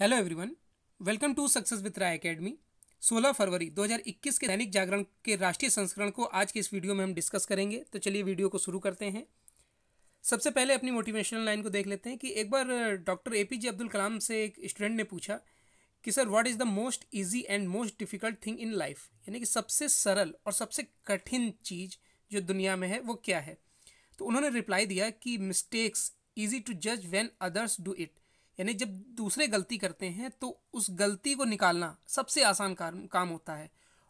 hello everyone welcome to success with Rai academy 16 फरवरी 2021 के दैनिक जागरण के राष्ट्रीय संस्करण को आज के इस वीडियो में हम डिस्कस करेंगे तो चलिए वीडियो को शुरू करते हैं सबसे पहले अपनी मोटिवेशनल लाइन को देख लेते हैं कि एक बार doctor A P J Abdul Kalam से एक स्टूडेंट ने पूछा कि sir what is the most easy and most difficult thing in life यानी कि सबसे सरल और सबसे कठिन चीज़ जो दुनिया में है वो क्या है तो उन्होंने रिप्लाई दिया कि मिस्टेक्स ईजी टू जज व्हेन अदर्स डू इट यानी जब दूसरे गलती करते हैं तो उस गलती को निकालना सबसे आसान काम काम होता है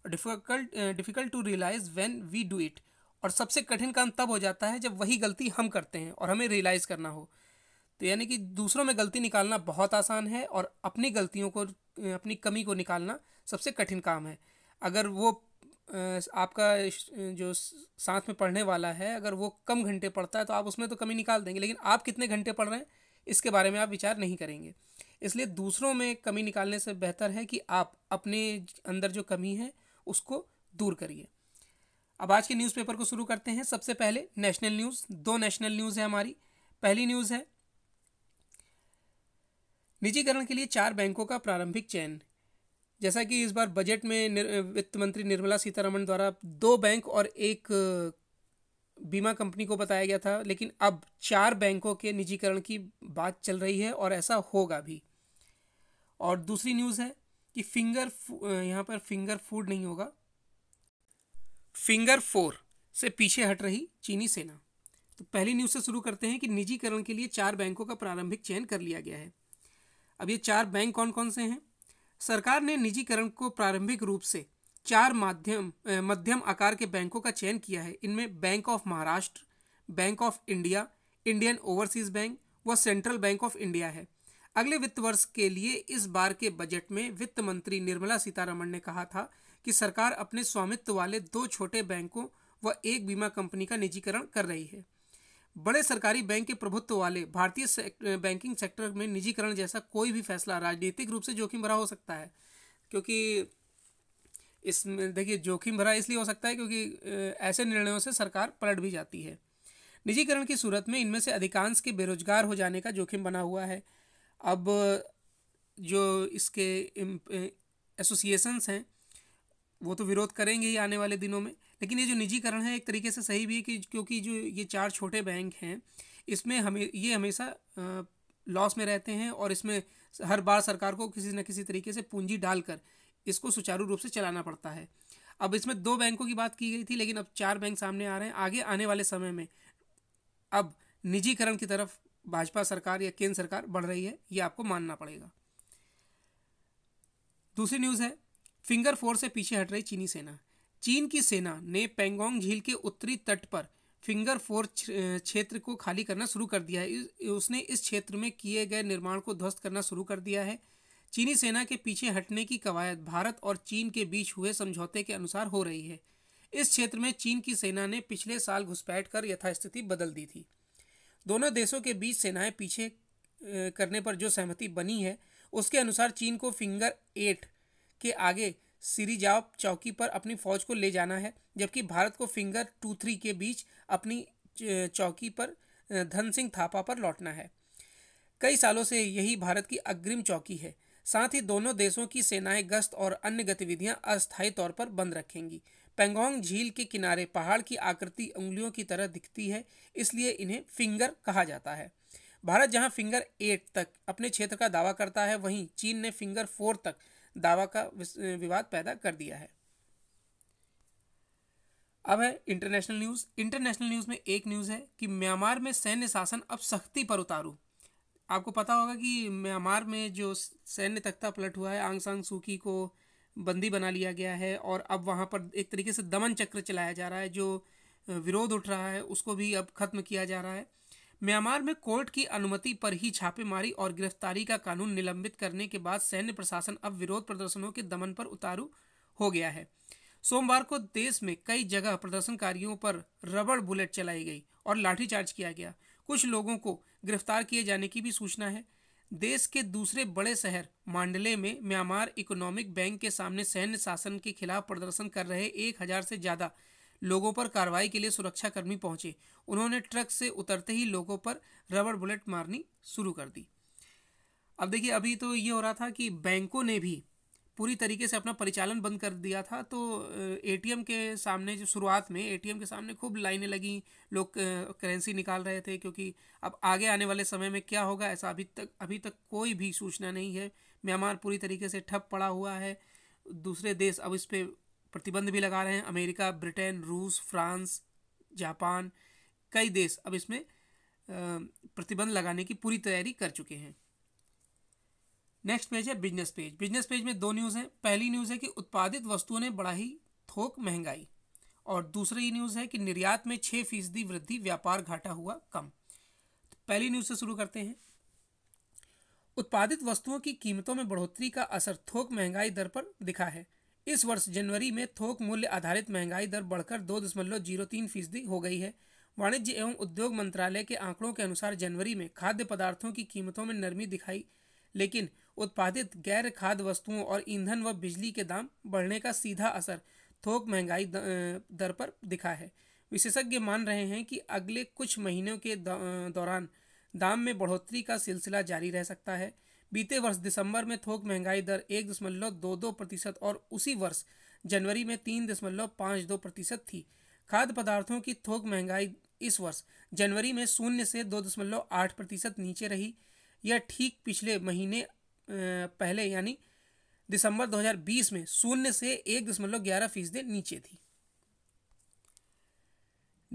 और difficult difficult to realise when we do it और सबसे कठिन काम तब हो जाता है जब वही गलती हम करते हैं और हमें रियलाइज़ करना हो तो यानी कि दूसरों में गलती निकालना बहुत आसान है और अपनी गलतियों को अपनी कमी को निकालना सबसे कठिन काम है अगर वो आपका जो साथ में पढ़ने वाला है अगर वो कम घंटे पढ़ता है तो आप उसमें तो कमी निकाल देंगे लेकिन आप कितने घंटे पढ़ रहे हैं इसके बारे में आप विचार नहीं करेंगे इसलिए दूसरों में कमी निकालने से बेहतर है कि आप अपने अंदर जो कमी है उसको दूर करिए अब आज के न्यूज़पेपर को शुरू करते हैं सबसे पहले नेशनल न्यूज़ दो नेशनल न्यूज़ है हमारी पहली न्यूज़ है निजीकरण के लिए चार बैंकों का प्रारंभिक चयन जैसा कि इस बार बजट में वित्त मंत्री निर्मला सीतारमण द्वारा दो बैंक और एक बीमा कंपनी को बताया गया था लेकिन अब चार बैंकों के निजीकरण की बात चल रही है और ऐसा होगा भी और दूसरी न्यूज़ है कि फिंगर यहाँ पर फिंगर फूड नहीं होगा फिंगर फोर से पीछे हट रही चीनी सेना तो पहली न्यूज़ से शुरू करते हैं कि निजीकरण के लिए चार बैंकों का प्रारंभिक चयन कर लिया गया है अब ये चार बैंक कौन कौन से हैं सरकार ने निजीकरण को प्रारंभिक रूप से चार माध्यम मध्यम आकार के बैंकों का चयन किया है इनमें bank of Maharashtra bank of India Indian overseas bank व सेंट्रल बैंक ऑफ इंडिया है अगले वित्त वर्ष के लिए इस बार के बजट में वित्त मंत्री निर्मला सीतारमण ने कहा था कि सरकार अपने स्वामित्व वाले दो छोटे बैंकों व एक बीमा कंपनी का निजीकरण कर रही है बड़े सरकारी बैंक के प्रभुत्व वाले भारतीय बैंकिंग सेक्टर में निजीकरण जैसा कोई भी फैसला राजनीतिक रूप से जोखिम भरा हो सकता है क्योंकि इसमें देखिए जोखिम भरा इसलिए हो सकता है क्योंकि ऐसे निर्णयों से सरकार पलट भी जाती है निजीकरण की सूरत में इनमें से अधिकांश के बेरोजगार हो जाने का जोखिम बना हुआ है अब जो इसके एसोसिएशंस हैं वो तो विरोध करेंगे ही आने वाले दिनों में लेकिन ये जो निजीकरण है एक तरीके से सही भी है कि क्योंकि जो ये चार छोटे बैंक हैं इसमें हमें ये हमेशा लॉस में रहते हैं और इसमें हर बार सरकार को किसी न किसी तरीके से पूंजी डालकर इसको सुचारू रूप से चलाना पड़ता है अब इसमें दो बैंकों की बात की गई थी लेकिन अब चार बैंक सामने आ रहे हैं आगे आने वाले समय में अब निजीकरण की तरफ भाजपा सरकार या केंद्र सरकार बढ़ रही है ये आपको मानना पड़ेगा दूसरी न्यूज़ है फिंगर फोर से पीछे हट रही चीनी सेना चीन की सेना ने पेंगोंग झील के उत्तरी तट पर फिंगर फोर क्षेत्र को खाली करना शुरू कर दिया है उसने इस क्षेत्र में किए गए निर्माण को ध्वस्त करना शुरू कर दिया है चीनी सेना के पीछे हटने की कवायद भारत और चीन के बीच हुए समझौते के अनुसार हो रही है इस क्षेत्र में चीन की सेना ने पिछले साल घुसपैठ कर यथास्थिति बदल दी थी दोनों देशों के बीच सेनाएं पीछे करने पर जो सहमति बनी है उसके अनुसार चीन को फिंगर एट के आगे सिरिजाव चौकी पर अपनी फौज को ले जाना है जबकि भारत को फिंगर टू थ्री के बीच अपनी चौकी पर धन सिंह थापा पर लौटना है कई सालों से यही भारत की अग्रिम चौकी है साथ ही दोनों देशों की सेनाएं गश्त और अन्य गतिविधियां अस्थायी तौर पर बंद रखेंगी पेंगोंग झील के किनारे पहाड़ की आकृति उंगलियों की तरह दिखती है इसलिए इन्हें फिंगर कहा जाता है भारत जहां फिंगर एट तक अपने क्षेत्र का दावा करता है वहीं चीन ने फिंगर फोर तक दावा का विवाद पैदा कर दिया है अब है इंटरनेशनल न्यूज़ इंटरनेशनल न्यूज़ में एक न्यूज़ है कि म्यांमार में सैन्य शासन अब सख्ती पर उतारू आपको पता होगा कि म्यांमार में जो सैन्य तख्ता पलट हुआ है आंग सांग सूकी को बंदी बना लिया गया है और अब वहाँ पर एक तरीके से दमन चक्र चलाया जा रहा है जो विरोध उठ रहा है उसको भी अब खत्म किया जा रहा है म्यांमार में कोर्ट की अनुमति पर ही छापेमारी और गिरफ्तारी का कानून निलंबित करने के बाद सैन्य प्रशासन अब विरोध प्रदर्शनों के दमन पर उतारू हो गया है सोमवार को देश में कई जगह प्रदर्शनकारियों पर रबड़ बुलेट चलाई गई और लाठीचार्ज किया गया कुछ लोगों को गिरफ्तार किए जाने की भी सूचना है देश के दूसरे बड़े शहर मांडले में म्यांमार इकोनॉमिक बैंक के सामने सैन्य शासन के खिलाफ प्रदर्शन कर रहे एक हजार से ज़्यादा लोगों पर कार्रवाई के लिए सुरक्षाकर्मी पहुंचे उन्होंने ट्रक से उतरते ही लोगों पर रबड़ बुलेट मारनी शुरू कर दी अब देखिए अभी तो ये हो रहा था कि बैंकों ने भी पूरी तरीके से अपना परिचालन बंद कर दिया था तो एटीएम के सामने जो शुरुआत में एटीएम के सामने खूब लाइनें लगी लोग करेंसी निकाल रहे थे क्योंकि अब आगे आने वाले समय में क्या होगा ऐसा अभी तक अभी तक कोई भी सूचना नहीं है म्यांमार पूरी तरीके से ठप पड़ा हुआ है दूसरे देश अब इस पर प्रतिबंध भी लगा रहे हैं अमेरिका ब्रिटेन रूस फ्रांस जापान कई देश अब इसमें प्रतिबंध लगाने की पूरी तैयारी कर चुके हैं नेक्स्ट पेज है बिजनेस पेज बिजनेस पेज में दो न्यूज़ है पहली न्यूज़ है कि उत्पादित वस्तुओं ने बड़ा ही थोक महंगाई और दूसरी न्यूज़ है कि निर्यात में छः फीसदी वृद्धि व्यापार घाटा हुआ कम तो पहली न्यूज़ से शुरू करते हैं उत्पादित वस्तुओं की कीमतों में बढ़ोतरी का असर थोक महंगाई दर पर दिखा है इस वर्ष जनवरी में थोक मूल्य आधारित महंगाई दर बढ़कर दो दशमलव जीरो तीन फीसदी हो गई है वाणिज्य एवं उद्योग मंत्रालय के आंकड़ों के अनुसार जनवरी में खाद्य पदार्थों की कीमतों में नरमी दिखाई लेकिन उत्पादित गैर खाद्य वस्तुओं और ईंधन व बिजली के दाम बढ़ने का सीधा असर थोक महंगाई दर पर दिखा है विशेषज्ञ मान रहे हैं कि अगले कुछ महीनों के दौरान दाम में बढ़ोतरी का सिलसिला जारी रह सकता है बीते वर्ष दिसंबर में थोक महंगाई दर एक दशमलव दो दो प्रतिशत और उसी वर्ष जनवरी में तीन दशमलव पाँच दो प्रतिशत थी खाद्य पदार्थों की थोक महंगाई इस वर्ष जनवरी में शून्य से दो दशमलव आठ प्रतिशत नीचे रही यह ठीक पिछले महीने पहले यानी दिसंबर 2020 में शून्य से एक दशमलव ग्यारह फीसदी नीचे थी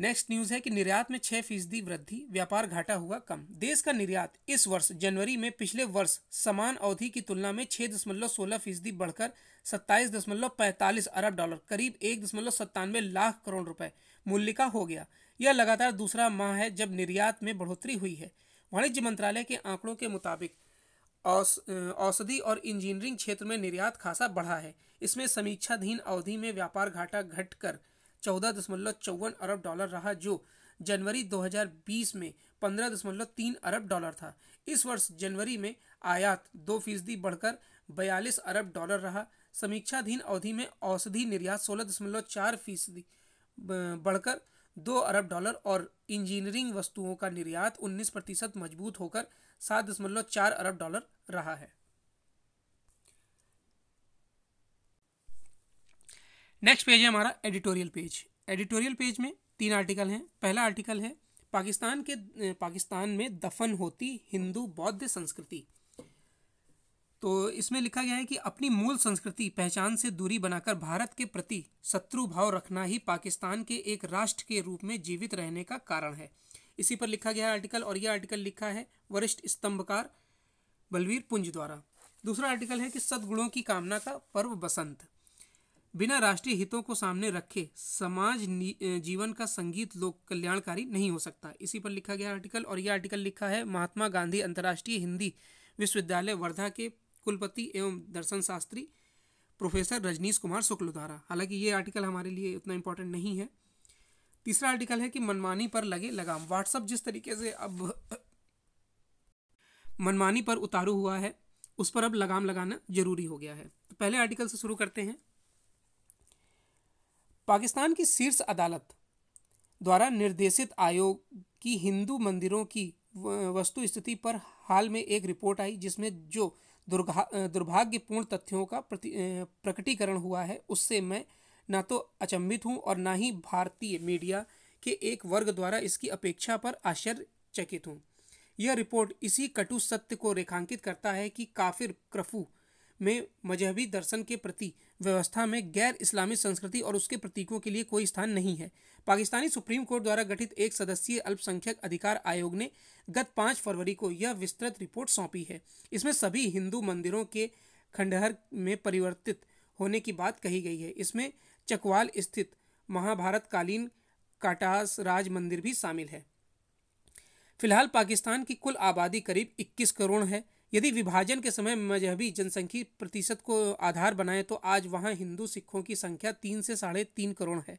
नेक्स्ट न्यूज है कि निर्यात में छह फीसदी वृद्धि व्यापार घाटा हुआ कम देश का निर्यात इस वर्ष जनवरी में पिछले वर्ष समान अवधि की तुलना में छह दशमलव सोलह फीसदी बढ़कर सत्ताईस दशमलव पैंतालीस अरब डॉलर करीब एक दशमलव सत्तानवे लाख करोड़ रुपए मूल्य का हो गया यह लगातार दूसरा माह है जब निर्यात में बढ़ोतरी हुई है वाणिज्य मंत्रालय के आंकड़ों के मुताबिक औषधि और इंजीनियरिंग क्षेत्र में निर्यात खासा बढ़ा है इसमें समीक्षाधीन अवधि में व्यापार घाटा घटकर चौदह दशमलव चौवन अरब डॉलर रहा जो जनवरी 2020 में पंद्रह दशमलव तीन अरब डॉलर था इस वर्ष जनवरी में आयात दो फीसदी बढ़कर बयालीस अरब डॉलर रहा समीक्षाधीन अवधि में औषधि निर्यात सोलह दशमलव चार फीसदी बढ़कर दो अरब डॉलर और इंजीनियरिंग वस्तुओं का निर्यात 19 प्रतिशत मजबूत होकर सात दशमलव चार अरब डॉलर रहा है नेक्स्ट पेज है हमारा एडिटोरियल पेज एडिटोरियल पेज में तीन आर्टिकल हैं पहला आर्टिकल है पाकिस्तान के पाकिस्तान में दफन होती हिंदू बौद्ध संस्कृति तो इसमें लिखा गया है कि अपनी मूल संस्कृति पहचान से दूरी बनाकर भारत के प्रति शत्रु भाव रखना ही पाकिस्तान के एक राष्ट्र के रूप में जीवित रहने का कारण है इसी पर लिखा गया आर्टिकल और यह आर्टिकल लिखा है वरिष्ठ स्तंभकार बलवीर पुंज द्वारा दूसरा आर्टिकल है कि सदगुणों की कामना का पर्व बसंत बिना राष्ट्रीय हितों को सामने रखे समाज जीवन का संगीत लोक कल्याणकारी नहीं हो सकता इसी पर लिखा गया आर्टिकल और यह आर्टिकल लिखा है महात्मा गांधी अंतर्राष्ट्रीय हिंदी विश्वविद्यालय वर्धा के कुलपति एवं दर्शन शास्त्री प्रोफेसर रजनीश कुमार शुक्ल द्वारा हालांकि ये आर्टिकल हमारे लिए उतना इम्पोर्टेंट नहीं है तीसरा आर्टिकल है कि मनमानी पर लगे लगाम व्हाट्सअप जिस तरीके से अब मनमानी पर उतारू हुआ है उस पर अब लगाम लगाना जरूरी हो गया है तो पहले आर्टिकल से शुरू करते हैं पाकिस्तान की शीर्ष अदालत द्वारा निर्देशित आयोग की हिंदू मंदिरों की वस्तु स्थिति पर हाल में एक रिपोर्ट आई जिसमें जो दुर्भा दुर्भाग्यपूर्ण तथ्यों का प्रति प्रकटीकरण हुआ है उससे मैं ना तो अचंभित हूँ और ना ही भारतीय मीडिया के एक वर्ग द्वारा इसकी अपेक्षा पर आश्चर्यचकित हूँ यह रिपोर्ट इसी कटु सत्य को रेखांकित करता है कि काफिर क्रफू में मजहबी दर्शन के प्रति व्यवस्था में गैर इस्लामी संस्कृति और उसके प्रतीकों के लिए कोई स्थान नहीं है पाकिस्तानी सुप्रीम कोर्ट द्वारा गठित एक सदस्यीय अल्पसंख्यक अधिकार आयोग ने गत पाँच फरवरी को यह विस्तृत रिपोर्ट सौंपी है इसमें सभी हिंदू मंदिरों के खंडहर में परिवर्तित होने की बात कही गई है इसमें चकवाल स्थित महाभारत कालीन काटास राज मंदिर भी शामिल है फिलहाल पाकिस्तान की कुल आबादी करीब 21 करोड़ है यदि विभाजन के समय मजहबी जनसंख्या प्रतिशत को आधार बनाए तो आज वहाँ हिंदू सिखों की संख्या तीन से साढ़े तीन करोड़ है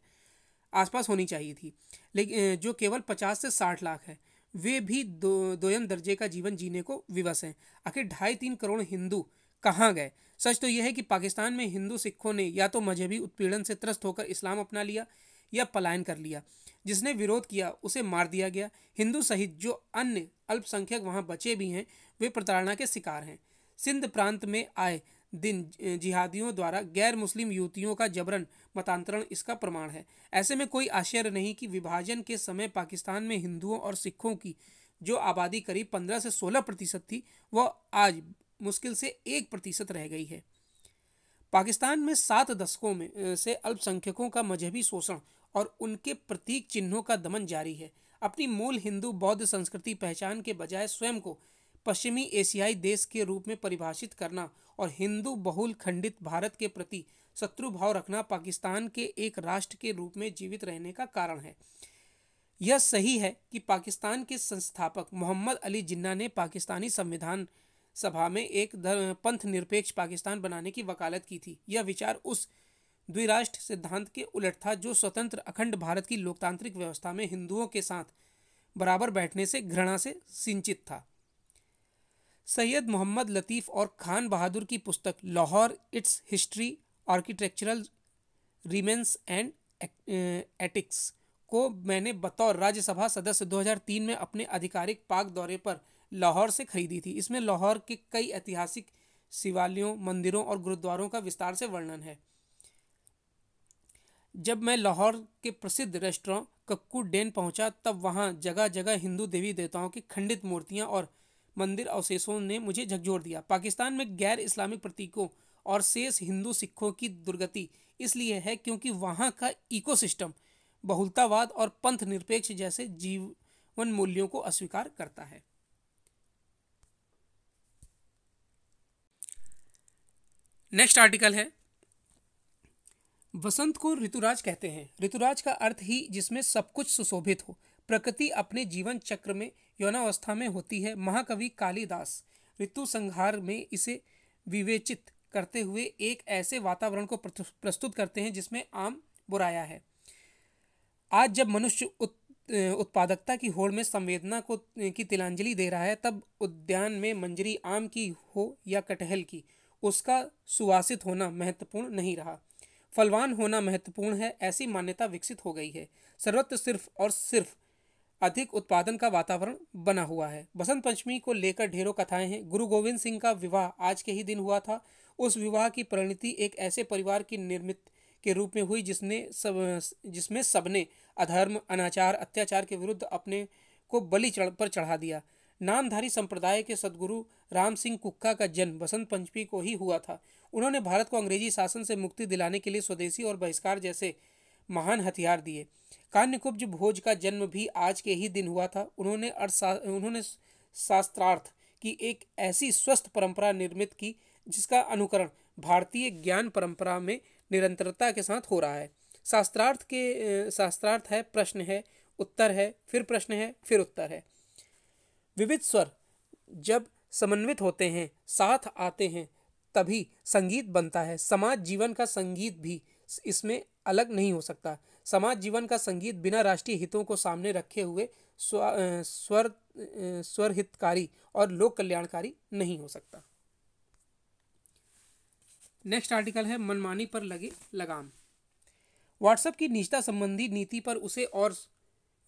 आसपास होनी चाहिए थी लेकिन जो केवल पचास से साठ लाख है वे भी दो दोयम दर्जे का जीवन जीने को विवश हैं आखिर ढाई तीन करोड़ हिंदू कहाँ गए सच तो यह है कि पाकिस्तान में हिंदू सिखों ने या तो मजहबी उत्पीड़न से त्रस्त होकर इस्लाम अपना लिया या पलायन कर लिया जिसने विरोध किया उसे मार दिया गया हिंदू सहित जो अन्य अल्पसंख्यक वहाँ बचे भी हैं वे प्रताड़ना के शिकार हैं सिंध प्रांत में आए दिन जिहादियों द्वारा गैर मुस्लिम युवतियों का जबरन मतांतरण इसका प्रमाण है ऐसे में कोई आश्चर्य नहीं कि विभाजन के समय पाकिस्तान में हिंदुओं और सिखों की जो आबादी करीब पंद्रह से सोलह प्रतिशत थी वह आज मुश्किल से एक प्रतिशत रह गई है पाकिस्तान में सात दशकों में से अल्पसंख्यकों का मजहबी शोषण और उनके प्रतीक चिन्हों का दमन जारी है अपनी मूल हिंदू बौद्ध संस्कृति पहचान के बजाय स्वयं को पश्चिमी एशियाई देश के रूप में परिभाषित करना और हिंदू बहुल खंडित भारत के प्रति शत्रु भाव रखना पाकिस्तान के एक राष्ट्र के रूप में जीवित रहने का कारण है यह सही है कि पाकिस्तान के संस्थापक मोहम्मद अली जिन्ना ने पाकिस्तानी संविधान सभा में एक पंथ निरपेक्ष पाकिस्तान बनाने की वकालत की थी यह विचार उस द्विराष्ट्र सिद्धांत के उलट था जो स्वतंत्र अखंड भारत की लोकतांत्रिक व्यवस्था में हिंदुओं के साथ बराबर बैठने से घृणा से सिंचित था सैयद मोहम्मद लतीफ़ और खान बहादुर की पुस्तक Lahore its history architectural remains and antiquities को मैंने बतौर राज्यसभा सदस्य 2003 में अपने आधिकारिक पाक दौरे पर लाहौर से खरीदी थी इसमें लाहौर के कई ऐतिहासिक शिवालयों मंदिरों और गुरुद्वारों का विस्तार से वर्णन है जब मैं लाहौर के प्रसिद्ध रेस्टोरेंट कक्कू डेन पहुंचा तब वहां जगह जगह हिंदू देवी देवताओं की खंडित मूर्तियां और मंदिर अवशेषों ने मुझे झकझोर दिया पाकिस्तान में गैर इस्लामिक प्रतीकों और शेष हिंदू सिखों की दुर्गति इसलिए है क्योंकि वहाँ का इकोसिस्टम बहुलतावाद और पंथ निरपेक्ष जैसे जीवन मूल्यों को अस्वीकार करता है नेक्स्ट आर्टिकल है वसंत को ऋतुराज कहते हैं ऋतुराज का अर्थ ही जिसमें सब कुछ सुशोभित हो प्रकृति अपने जीवन चक्र में यौनावस्था में होती है महाकवि कालिदास ऋतु संहार में इसे विवेचित करते हुए एक ऐसे वातावरण को प्रस्तुत करते हैं जिसमें आम बुराया है आज जब मनुष्य उत, उत्पादकता की होड़ में संवेदना को की तिलांजलि दे रहा है तब उद्यान में मंजरी आम की हो या कटहल की उसका सुवासित होना महत्वपूर्ण नहीं रहा फलवान होना महत्वपूर्ण है ऐसी मान्यता विकसित हो गई है सर्वत्र सिर्फ और सिर्फ अधिक उत्पादन का वातावरण बना हुआ है बसंत पंचमी को लेकर ढेरों कथाएं हैं गुरु गोविंद सिंह का विवाह आज के ही दिन हुआ था उस विवाह की परिणति एक ऐसे परिवार की निर्मित के रूप में हुई जिसने सब जिसमें सबने अधर्म अनाचार अत्याचार के विरुद्ध अपने को बलि चढ़ पर चढ़ा दिया नामधारी संप्रदाय के सदगुरु राम सिंह कुक्का का जन्म बसंत पंचमी को ही हुआ था उन्होंने भारत को अंग्रेजी शासन से मुक्ति दिलाने के लिए स्वदेशी और बहिष्कार जैसे महान हथियार दिए कान्यकुब्ज भोज का जन्म भी आज के ही दिन हुआ था उन्होंने अर्थशा उन्होंने शास्त्रार्थ की एक ऐसी स्वस्थ परंपरा निर्मित की जिसका अनुकरण भारतीय ज्ञान परंपरा में निरंतरता के साथ हो रहा है शास्त्रार्थ के शास्त्रार्थ है प्रश्न है उत्तर है फिर प्रश्न है फिर उत्तर है विविध स्वर जब समन्वित होते हैं साथ आते हैं तभी संगीत बनता है समाज जीवन का संगीत भी इसमें अलग नहीं हो सकता समाज जीवन का संगीत बिना राष्ट्रीय हितों को सामने रखे हुए स्वर स्वर हितकारी और लोक कल्याणकारी नहीं हो सकता नेक्स्ट आर्टिकल है मनमानी पर लगे लगाम व्हाट्सएप की निजता संबंधी नीति पर उसे और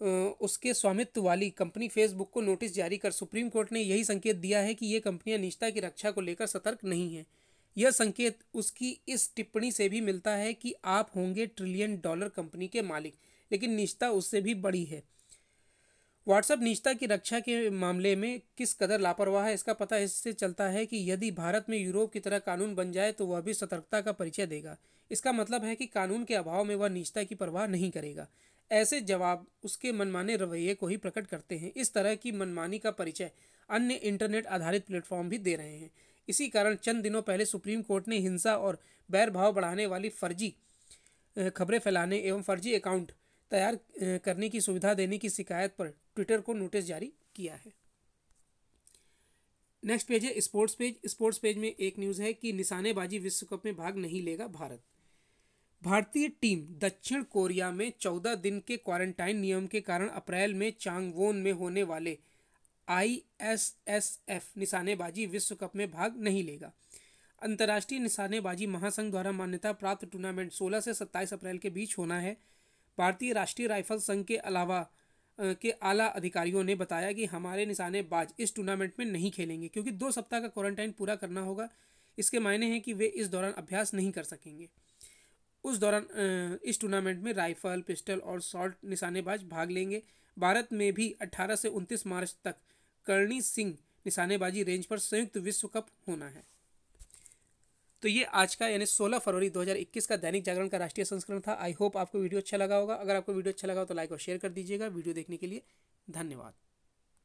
उसके स्वामित्व वाली कंपनी फेसबुक को नोटिस जारी कर सुप्रीम कोर्ट ने यही संकेत दिया है कि ये कंपनियां निजता की रक्षा को लेकर सतर्क नहीं है यह संकेत उसकी इस टिप्पणी से भी मिलता है कि आप होंगे ट्रिलियन डॉलर कंपनी के मालिक लेकिन निजता उससे भी बड़ी है व्हाट्सएप निजता की रक्षा के मामले में किस कदर लापरवाह है इसका पता इससे चलता है कि यदि भारत में यूरोप की तरह कानून बन जाए तो वह भी सतर्कता का परिचय देगा इसका मतलब है कि कानून के अभाव में वह निजता की परवाह नहीं करेगा ऐसे जवाब उसके मनमाने रवैये को ही प्रकट करते हैं इस तरह की मनमानी का परिचय अन्य इंटरनेट आधारित प्लेटफॉर्म भी दे रहे हैं इसी कारण चंद दिनों पहले सुप्रीम कोर्ट ने हिंसा और बैर भाव बढ़ाने वाली फर्जी खबरें फैलाने एवं फर्जी अकाउंट तैयार करने की सुविधा देने की शिकायत पर ट्विटर को नोटिस जारी किया है नेक्स्ट पेज है स्पोर्ट्स पेज स्पोर्ट्स पेज में एक न्यूज़ है कि निशानेबाजी विश्व कप में भाग नहीं लेगा भारत भारतीय टीम दक्षिण कोरिया में चौदह दिन के क्वारंटाइन नियम के कारण अप्रैल में चांगवोन में होने वाले आई एस एस एफ निशानेबाजी विश्व कप में भाग नहीं लेगा अंतर्राष्ट्रीय निशानेबाजी महासंघ द्वारा मान्यता प्राप्त टूर्नामेंट 16 से 27 अप्रैल के बीच होना है भारतीय राष्ट्रीय राइफल संघ के अलावा के आला अधिकारियों ने बताया कि हमारे निशानेबाज इस टूर्नामेंट में नहीं खेलेंगे क्योंकि दो सप्ताह का क्वारंटाइन पूरा करना होगा इसके मायने हैं कि वे इस दौरान अभ्यास नहीं कर सकेंगे उस दौरान इस टूर्नामेंट में राइफल पिस्टल और शॉर्ट निशानेबाज भाग लेंगे भारत में भी 18 से 29 मार्च तक करणी सिंह निशानेबाजी रेंज पर संयुक्त विश्व कप होना है तो ये आज का यानी 16 फरवरी 2021 का दैनिक जागरण का राष्ट्रीय संस्करण था आई होप आपको वीडियो अच्छा लगा होगा अगर आपको वीडियो अच्छा लगा हो तो लाइक और शेयर कर दीजिएगा वीडियो देखने के लिए धन्यवाद